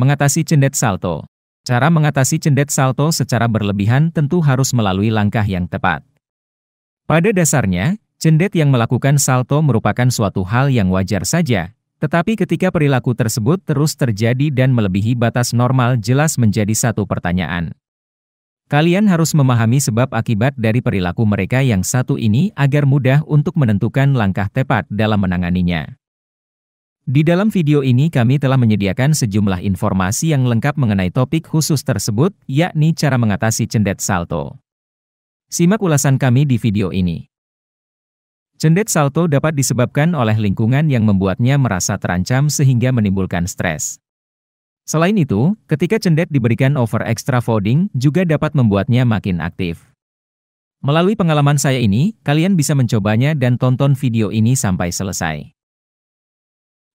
Mengatasi cendet salto. Cara mengatasi cendet salto secara berlebihan tentu harus melalui langkah yang tepat. Pada dasarnya, cendet yang melakukan salto merupakan suatu hal yang wajar saja, tetapi ketika perilaku tersebut terus terjadi dan melebihi batas normal jelas menjadi satu pertanyaan. Kalian harus memahami sebab akibat dari perilaku mereka yang satu ini agar mudah untuk menentukan langkah tepat dalam menanganinya. Di dalam video ini kami telah menyediakan sejumlah informasi yang lengkap mengenai topik khusus tersebut, yakni cara mengatasi cendet salto. Simak ulasan kami di video ini. Cendet salto dapat disebabkan oleh lingkungan yang membuatnya merasa terancam sehingga menimbulkan stres. Selain itu, ketika cendet diberikan over extra folding, juga dapat membuatnya makin aktif. Melalui pengalaman saya ini, kalian bisa mencobanya dan tonton video ini sampai selesai.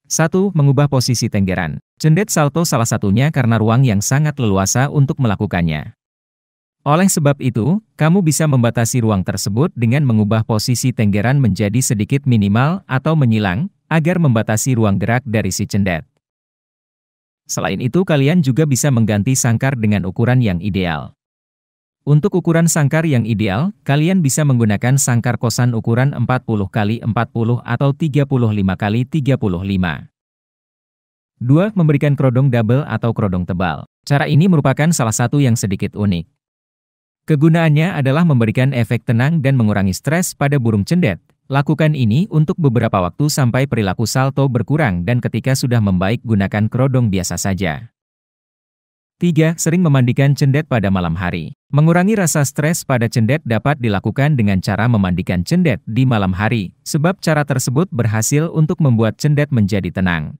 1. Mengubah posisi tenggeran. Cendet salto salah satunya karena ruang yang sangat leluasa untuk melakukannya. Oleh sebab itu, kamu bisa membatasi ruang tersebut dengan mengubah posisi tenggeran menjadi sedikit minimal atau menyilang, agar membatasi ruang gerak dari si cendet. Selain itu, kalian juga bisa mengganti sangkar dengan ukuran yang ideal. Untuk ukuran sangkar yang ideal, kalian bisa menggunakan sangkar kosan ukuran 40 x 40 atau 35 x 35. 2. Memberikan kerodong double atau kerodong tebal. Cara ini merupakan salah satu yang sedikit unik. Kegunaannya adalah memberikan efek tenang dan mengurangi stres pada burung cendet. Lakukan ini untuk beberapa waktu sampai perilaku salto berkurang dan ketika sudah membaik gunakan kerodong biasa saja. 3. Sering memandikan cendet pada malam hari. Mengurangi rasa stres pada cendet dapat dilakukan dengan cara memandikan cendet di malam hari, sebab cara tersebut berhasil untuk membuat cendet menjadi tenang.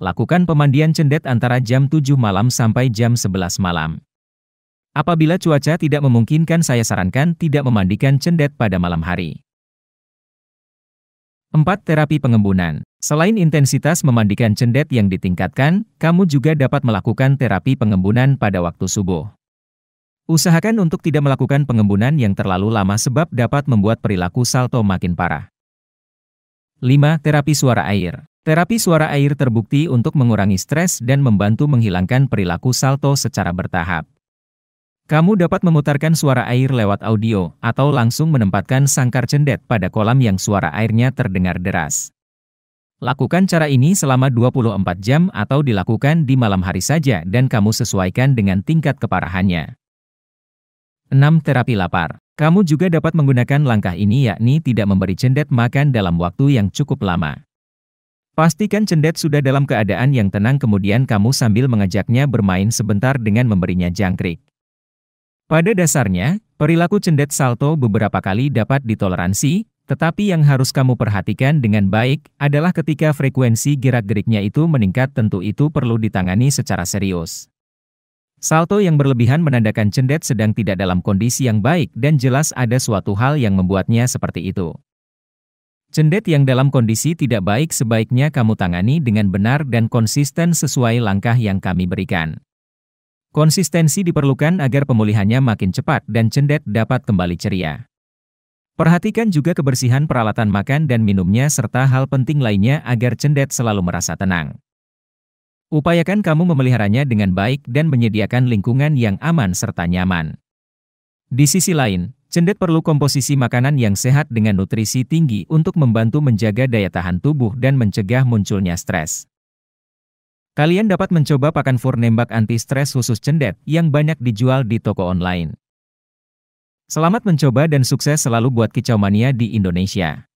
Lakukan pemandian cendet antara jam 7 malam sampai jam 11 malam. Apabila cuaca tidak memungkinkan saya sarankan tidak memandikan cendet pada malam hari. 4. Terapi pengembunan. Selain intensitas memandikan cendet yang ditingkatkan, kamu juga dapat melakukan terapi pengembunan pada waktu subuh. Usahakan untuk tidak melakukan pengembunan yang terlalu lama sebab dapat membuat perilaku salto makin parah. 5. Terapi suara air. Terapi suara air terbukti untuk mengurangi stres dan membantu menghilangkan perilaku salto secara bertahap. Kamu dapat memutarkan suara air lewat audio, atau langsung menempatkan sangkar cendet pada kolam yang suara airnya terdengar deras. Lakukan cara ini selama 24 jam atau dilakukan di malam hari saja dan kamu sesuaikan dengan tingkat keparahannya. 6. Terapi lapar Kamu juga dapat menggunakan langkah ini yakni tidak memberi cendet makan dalam waktu yang cukup lama. Pastikan cendet sudah dalam keadaan yang tenang kemudian kamu sambil mengajaknya bermain sebentar dengan memberinya jangkrik. Pada dasarnya, perilaku cendet salto beberapa kali dapat ditoleransi, tetapi yang harus kamu perhatikan dengan baik adalah ketika frekuensi gerak-geriknya itu meningkat tentu itu perlu ditangani secara serius. Salto yang berlebihan menandakan cendet sedang tidak dalam kondisi yang baik dan jelas ada suatu hal yang membuatnya seperti itu. Cendet yang dalam kondisi tidak baik sebaiknya kamu tangani dengan benar dan konsisten sesuai langkah yang kami berikan. Konsistensi diperlukan agar pemulihannya makin cepat dan cendet dapat kembali ceria. Perhatikan juga kebersihan peralatan makan dan minumnya serta hal penting lainnya agar cendet selalu merasa tenang. Upayakan kamu memeliharanya dengan baik dan menyediakan lingkungan yang aman serta nyaman. Di sisi lain, cendet perlu komposisi makanan yang sehat dengan nutrisi tinggi untuk membantu menjaga daya tahan tubuh dan mencegah munculnya stres. Kalian dapat mencoba pakan fur nembak anti-stres khusus cendet yang banyak dijual di toko online. Selamat mencoba dan sukses selalu buat kicau mania di Indonesia.